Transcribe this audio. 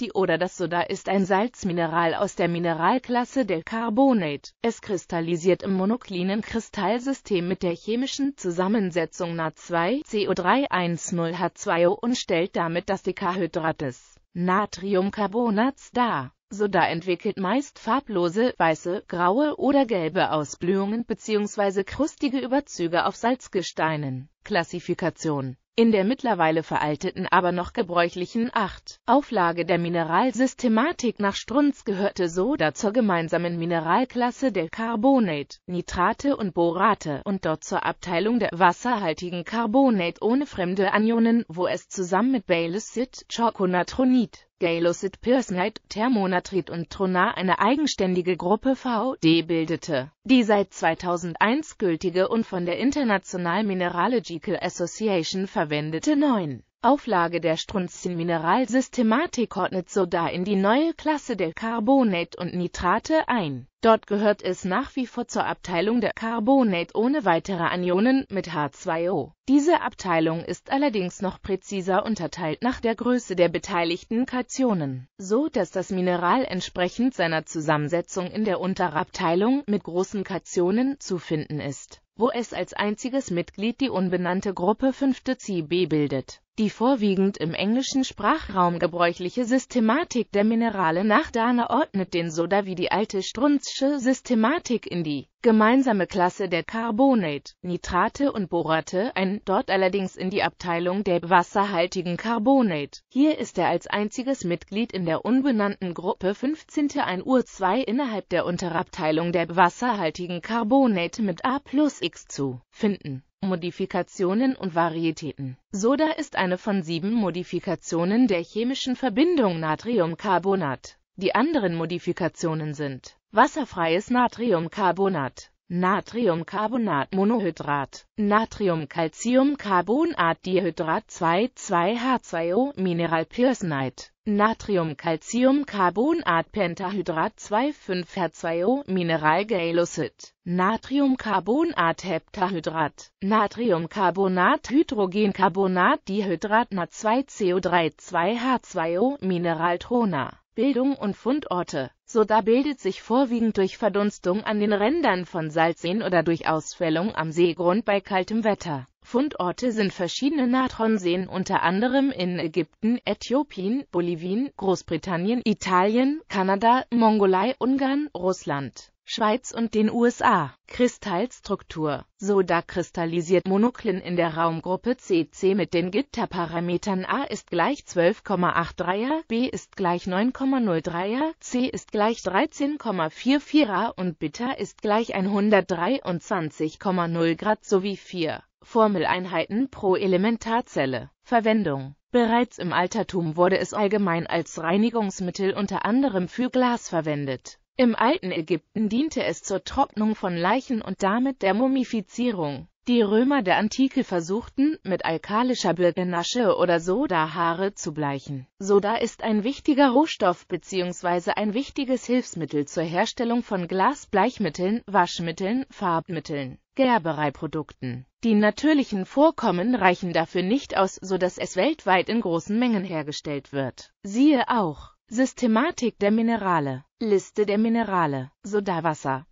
Die oder das Soda ist ein Salzmineral aus der Mineralklasse del Carbonate. Es kristallisiert im monoklinen Kristallsystem mit der chemischen Zusammensetzung Na2CO310H2O und stellt damit das Dekahydrat des Natriumcarbonats dar. Soda entwickelt meist farblose, weiße, graue oder gelbe Ausblühungen bzw. krustige Überzüge auf Salzgesteinen. Klassifikation in der mittlerweile veralteten, aber noch gebräuchlichen 8. Auflage der Mineralsystematik nach Strunz gehörte Soda zur gemeinsamen Mineralklasse der Carbonate, Nitrate und Borate und dort zur Abteilung der wasserhaltigen Carbonate ohne fremde Anionen, wo es zusammen mit Baileys Sid Choconatronit Galucid Pyrsenite, Thermonatrit und Tronar eine eigenständige Gruppe VD bildete, die seit 2001 gültige und von der International Mineralogical Association verwendete 9. Auflage der Strunzin Mineralsystematik ordnet Soda in die neue Klasse der Carbonate und Nitrate ein. Dort gehört es nach wie vor zur Abteilung der Carbonate ohne weitere Anionen mit H2O. Diese Abteilung ist allerdings noch präziser unterteilt nach der Größe der beteiligten Kationen, so dass das Mineral entsprechend seiner Zusammensetzung in der Unterabteilung mit großen Kationen zu finden ist wo es als einziges Mitglied die unbenannte Gruppe 5 Cb bildet die vorwiegend im englischen Sprachraum gebräuchliche Systematik der Minerale nach Dana ordnet den Soda wie die alte strunzsche Systematik in die gemeinsame Klasse der Carbonate, Nitrate und Borate ein, dort allerdings in die Abteilung der wasserhaltigen Carbonate. Hier ist er als einziges Mitglied in der unbenannten Gruppe 15. ein Ur 2 innerhalb der Unterabteilung der wasserhaltigen Carbonate mit A plus X zu finden Modifikationen und Varietäten. Soda ist eine von sieben Modifikationen der chemischen Verbindung Natriumcarbonat. Die anderen Modifikationen sind wasserfreies Natriumcarbonat Natriumcarbonat Monohydrat, Natriumcarbonatmonohydrat, Natriumcalciumcarbonatdihydrat 2,2-HCO, Mineralpyrsnite, Natriumcalciumcarbonatpentahydrat 25 Heptahydrat, Natriumcarbonat Hydrogencarbonat Dihydrat Na 2 co 3 2 h 2 o Mineral Trona, Bildung und Fundorte so da bildet sich vorwiegend durch Verdunstung an den Rändern von Salzseen oder durch Ausfällung am Seegrund bei kaltem Wetter. Fundorte sind verschiedene Natronseen unter anderem in Ägypten, Äthiopien, Bolivien, Großbritannien, Italien, Kanada, Mongolei, Ungarn, Russland Schweiz und den USA. Kristallstruktur Soda kristallisiert Monoklin in der Raumgruppe CC mit den Gitterparametern A ist gleich 12,83er, B ist gleich 9,03er, C ist gleich 13,44er und Bitter ist gleich 123,0 Grad sowie 4 Formeleinheiten pro Elementarzelle. Verwendung Bereits im Altertum wurde es allgemein als Reinigungsmittel unter anderem für Glas verwendet. Im alten Ägypten diente es zur Trocknung von Leichen und damit der Mumifizierung. Die Römer der Antike versuchten, mit alkalischer Birkenasche oder Soda Haare zu bleichen. Soda ist ein wichtiger Rohstoff bzw. ein wichtiges Hilfsmittel zur Herstellung von Glasbleichmitteln, Waschmitteln, Farbmitteln, Gerbereiprodukten. Die natürlichen Vorkommen reichen dafür nicht aus, sodass es weltweit in großen Mengen hergestellt wird. Siehe auch Systematik der Minerale Liste der Minerale Sodawasser